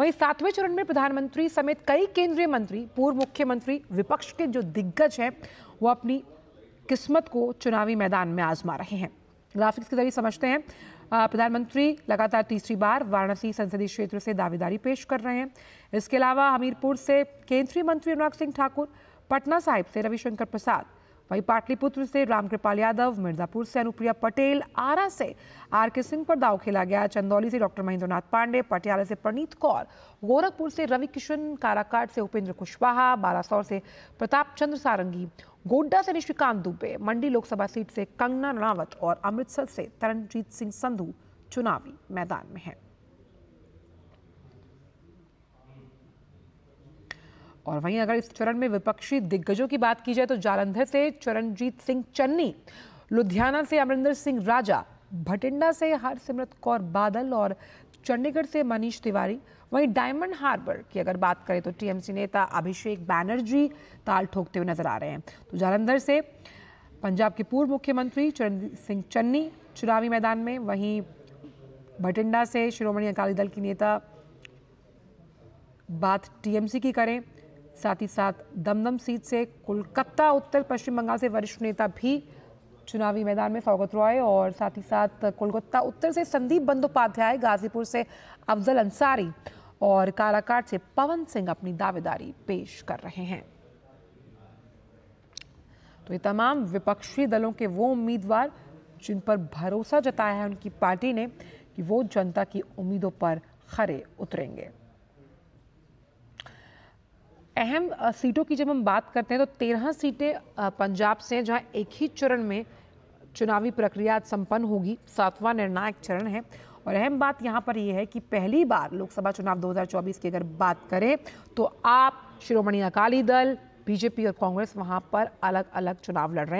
वहीं सातवें चरण में प्रधानमंत्री समेत कई केंद्रीय मंत्री पूर्व मुख्यमंत्री विपक्ष के जो दिग्गज हैं वो अपनी किस्मत को चुनावी मैदान में आजमा रहे हैं ग्राफिक्स के जरिए समझते हैं प्रधानमंत्री लगातार तीसरी बार वाराणसी संसदीय क्षेत्र से दावेदारी पेश कर रहे हैं इसके अलावा हमीरपुर से केंद्रीय मंत्री अनुराग सिंह ठाकुर पटना साहिब से रविशंकर प्रसाद वहीं पाटलिपुत्र से रामकृपाल यादव मिर्जापुर से अनुप्रिया पटेल आरा से आर के सिंह पर दाव खेला गया चंदौली से डॉक्टर महेंद्रनाथ पांडे पटियाला से प्रणीत कौर गोरखपुर से रवि किशन काराकाट से उपेंद्र कुशवाहा बालासौर से प्रताप चंद्र सारंगी गोड्डा से निश्रीकांत दुबे मंडी लोकसभा सीट से कंगना रणावत और अमृतसर से तरनजीत सिंह संधू चुनावी मैदान में हैं और वहीं अगर इस चरण में विपक्षी दिग्गजों की बात की जाए तो जालंधर से चरणजीत सिंह चन्नी लुधियाना से अमरिंदर सिंह राजा भटिंडा से हरसिमरत कौर बादल और चंडीगढ़ से मनीष तिवारी वहीं डायमंड हार्बर की अगर बात करें तो टीएमसी नेता अभिषेक बैनर्जी ताल ठोकते हुए नजर आ रहे हैं तो जालंधर से पंजाब के पूर्व मुख्यमंत्री चरणजीत सिंह चन्नी चुनावी मैदान में वहीं भटिंडा से शिरोमणि अकाली दल की नेता बात टीएमसी की करें साथ ही साथ दमदम सीट से कोलकाता उत्तर पश्चिम बंगाल से वरिष्ठ नेता भी चुनावी मैदान में स्वागत रॉय और साथ ही साथ कोलकाता उत्तर से संदीप बंदोपाध्याय गाजीपुर से अफजल अंसारी और काराकाट से पवन सिंह अपनी दावेदारी पेश कर रहे हैं तो ये तमाम विपक्षी दलों के वो उम्मीदवार जिन पर भरोसा जताया है उनकी पार्टी ने कि वो जनता की उम्मीदों पर खरे उतरेंगे अहम सीटों की जब हम बात करते हैं तो तेरह सीटें पंजाब से हैं जहाँ एक ही चरण में चुनावी प्रक्रिया संपन्न होगी सातवां निर्णायक चरण है और अहम बात यहाँ पर यह है कि पहली बार लोकसभा चुनाव 2024 की अगर बात करें तो आप शिरोमणि अकाली दल बीजेपी और कांग्रेस वहाँ पर अलग अलग चुनाव लड़ रहे हैं